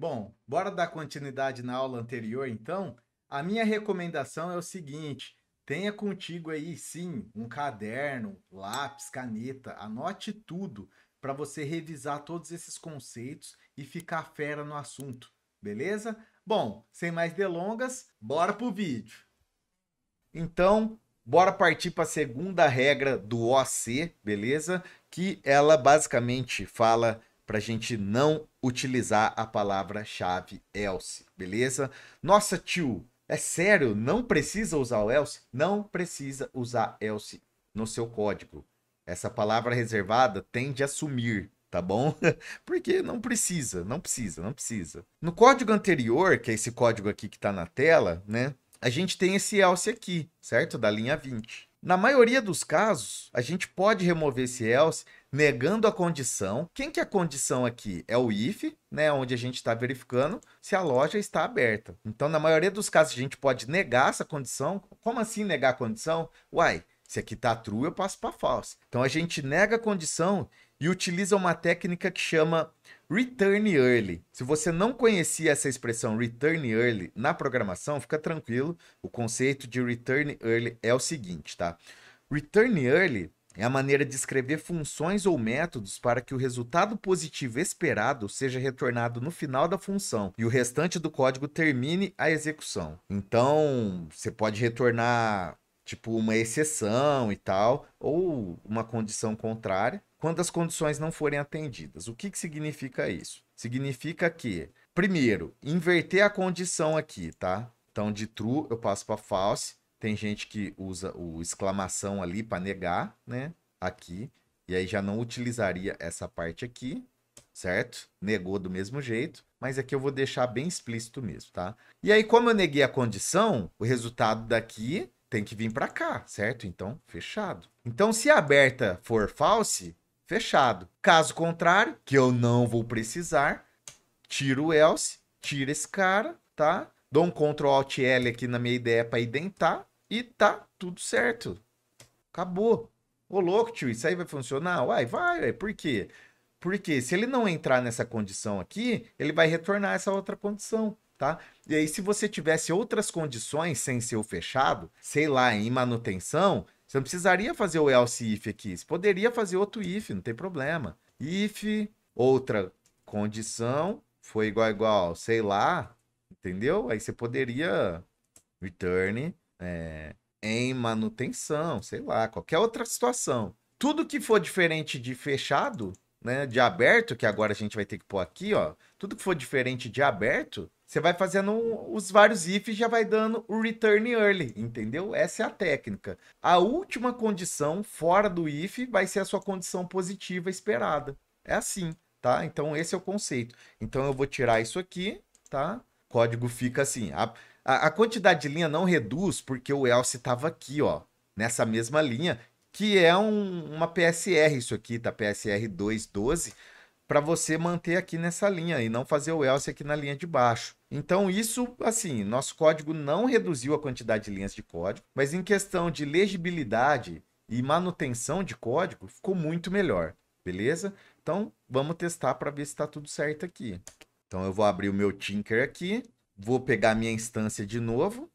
Bom, bora dar continuidade na aula anterior, então? A minha recomendação é o seguinte: tenha contigo aí, sim, um caderno, lápis, caneta, anote tudo para você revisar todos esses conceitos e ficar fera no assunto, beleza? Bom, sem mais delongas, bora pro vídeo. Então, bora partir para a segunda regra do OC, beleza? Que ela basicamente fala para a gente não utilizar a palavra-chave else, beleza? Nossa, tio, é sério? Não precisa usar o else? Não precisa usar else no seu código. Essa palavra reservada tende a sumir, tá bom? Porque não precisa, não precisa, não precisa. No código anterior, que é esse código aqui que está na tela, né? A gente tem esse else aqui, certo? Da linha 20. Na maioria dos casos, a gente pode remover esse else negando a condição. Quem que é a condição aqui? É o if, né, onde a gente está verificando se a loja está aberta. Então, na maioria dos casos, a gente pode negar essa condição. Como assim negar a condição? Uai, se aqui está true, eu passo para false. Então, a gente nega a condição e utiliza uma técnica que chama Return Early. Se você não conhecia essa expressão Return Early na programação, fica tranquilo. O conceito de Return Early é o seguinte, tá? Return Early é a maneira de escrever funções ou métodos para que o resultado positivo esperado seja retornado no final da função e o restante do código termine a execução. Então, você pode retornar tipo uma exceção e tal, ou uma condição contrária, quando as condições não forem atendidas. O que, que significa isso? Significa que, primeiro, inverter a condição aqui, tá? Então, de true eu passo para false. Tem gente que usa o exclamação ali para negar, né? Aqui. E aí já não utilizaria essa parte aqui, certo? Negou do mesmo jeito. Mas aqui eu vou deixar bem explícito mesmo, tá? E aí, como eu neguei a condição, o resultado daqui tem que vir para cá, certo? Então, fechado. Então, se a aberta for false, fechado. Caso contrário, que eu não vou precisar, tiro o else, tiro esse cara, tá? Dou um Ctrl Alt L aqui na minha ideia para identar e tá tudo certo. Acabou. Ô louco, tio, isso aí vai funcionar? Uai, vai, vai. por quê? Porque se ele não entrar nessa condição aqui, ele vai retornar essa outra condição, tá? E aí, se você tivesse outras condições sem ser o fechado, sei lá, em manutenção, você não precisaria fazer o else if aqui. Você poderia fazer outro if, não tem problema. If, outra condição, foi igual igual, sei lá, entendeu? Aí você poderia return é, em manutenção, sei lá, qualquer outra situação. Tudo que for diferente de fechado, né, de aberto, que agora a gente vai ter que pôr aqui, ó. Tudo que for diferente de aberto, você vai fazendo os vários ifs e já vai dando o return early, entendeu? Essa é a técnica. A última condição fora do if vai ser a sua condição positiva esperada. É assim, tá? Então esse é o conceito. Então eu vou tirar isso aqui, tá? O código fica assim. A, a, a quantidade de linha não reduz porque o else estava aqui, ó nessa mesma linha que é um, uma PSR isso aqui, tá? PSR 212, para você manter aqui nessa linha e não fazer o else aqui na linha de baixo. Então isso, assim, nosso código não reduziu a quantidade de linhas de código, mas em questão de legibilidade e manutenção de código, ficou muito melhor, beleza? Então vamos testar para ver se está tudo certo aqui. Então eu vou abrir o meu Tinker aqui, vou pegar minha instância de novo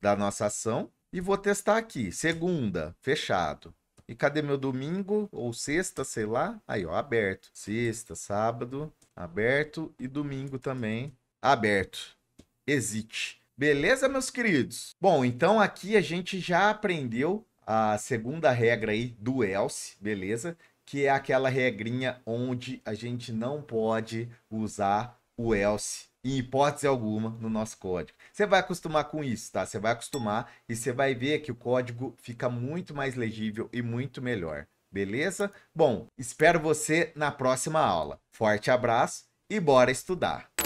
da nossa ação, e vou testar aqui. Segunda, fechado. E cadê meu domingo ou sexta, sei lá? Aí, ó, aberto. Sexta, sábado, aberto. E domingo também, aberto. Exit. Beleza, meus queridos? Bom, então aqui a gente já aprendeu a segunda regra aí do else, beleza? Que é aquela regrinha onde a gente não pode usar o else em hipótese alguma no nosso código. Você vai acostumar com isso, tá? Você vai acostumar e você vai ver que o código fica muito mais legível e muito melhor. Beleza? Bom, espero você na próxima aula. Forte abraço e bora estudar!